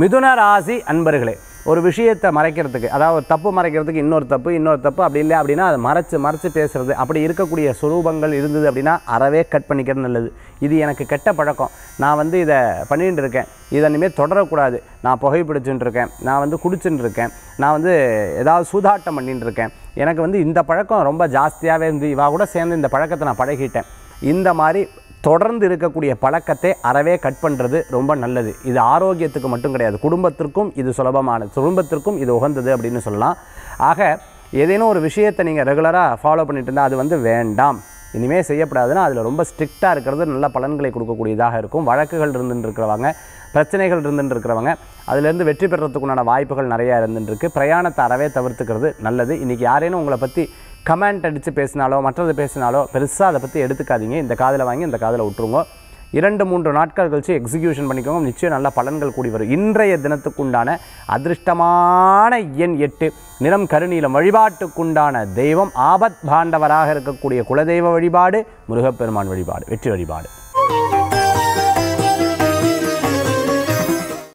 மிதுன ராசி அன்பர்களே ஒரு விஷயத்தை மறைக்கிறதுக்கு அதாவது தப்பு மறைக்கிறதுக்கு இன்னொரு தப்பு இன்னொரு தப்பு அப்படி இல்லை அப்படின்னா அதை மறைச்சு மறைச்சு பேசுகிறது அப்படி இருக்கக்கூடிய சுரூபங்கள் இருந்தது அப்படின்னா அறவே கட் பண்ணிக்கிறது நல்லது இது எனக்கு கெட்ட பழக்கம் நான் வந்து இதை பண்ணிகிட்டு இருக்கேன் இதை இனிமேல் தொடரக்கூடாது நான் புகைப்பிடிச்சுட்டு இருக்கேன் நான் வந்து குடிச்சுட்டு இருக்கேன் நான் வந்து ஏதாவது சூதாட்டம் பண்ணிட்டு இருக்கேன் எனக்கு வந்து இந்த பழக்கம் ரொம்ப ஜாஸ்தியாகவே இருந்து இவா கூட சேர்ந்து இந்த பழக்கத்தை நான் பழகிட்டேன் இந்த மாதிரி தொடர்ந்து இருக்கக்கூடிய பழக்கத்தை அறவே கட் பண்ணுறது ரொம்ப நல்லது இது ஆரோக்கியத்துக்கு மட்டும் கிடையாது குடும்பத்திற்கும் இது சுலபமானது குடும்பத்திற்கும் இது உகந்தது அப்படின்னு சொல்லலாம் ஆக ஏதேனும் ஒரு விஷயத்தை நீங்கள் ரெகுலராக ஃபாலோ பண்ணிட்டு இருந்தால் அது வந்து வேண்டாம் இனிமேல் செய்யப்படாதுன்னா அதில் ரொம்ப ஸ்ட்ரிக்டாக இருக்கிறது நல்ல பலன்களை கொடுக்கக்கூடியதாக இருக்கும் வழக்குகள் இருந்துட்டு இருக்கிறவங்க பிரச்சனைகள் இருந்துட்டு இருக்கிறவங்க அதுலேருந்து வெற்றி பெறத்துக்குண்டான வாய்ப்புகள் நிறையா இருந்துட்டுருக்கு பிரயாணத்தை அறவே தவிர்த்துக்கிறது நல்லது இன்றைக்கி யாரேனும் உங்களை பற்றி கமெண்ட் அடித்து பேசினாலோ மற்றது பேசினாலோ பெருசாக அதை பற்றி எடுத்துக்காதீங்க இந்த காதில் வாங்கி இந்த காதில் விட்டுருங்க இரண்டு மூன்று நாட்கள் கழித்து எக்ஸிக்யூஷன் பண்ணிக்கோங்க நிச்சயம் நல்ல பலன்கள் கூடி வரும் இன்றைய தினத்துக்குண்டான அதிர்ஷ்டமான எண் எட்டு நிறம் கருநீலம் வழிபாட்டுக்குண்டான தெய்வம் ஆபத் பாண்டவராக இருக்கக்கூடிய குலதெய்வ வழிபாடு முருகப்பெருமான் வழிபாடு வெற்றி வழிபாடு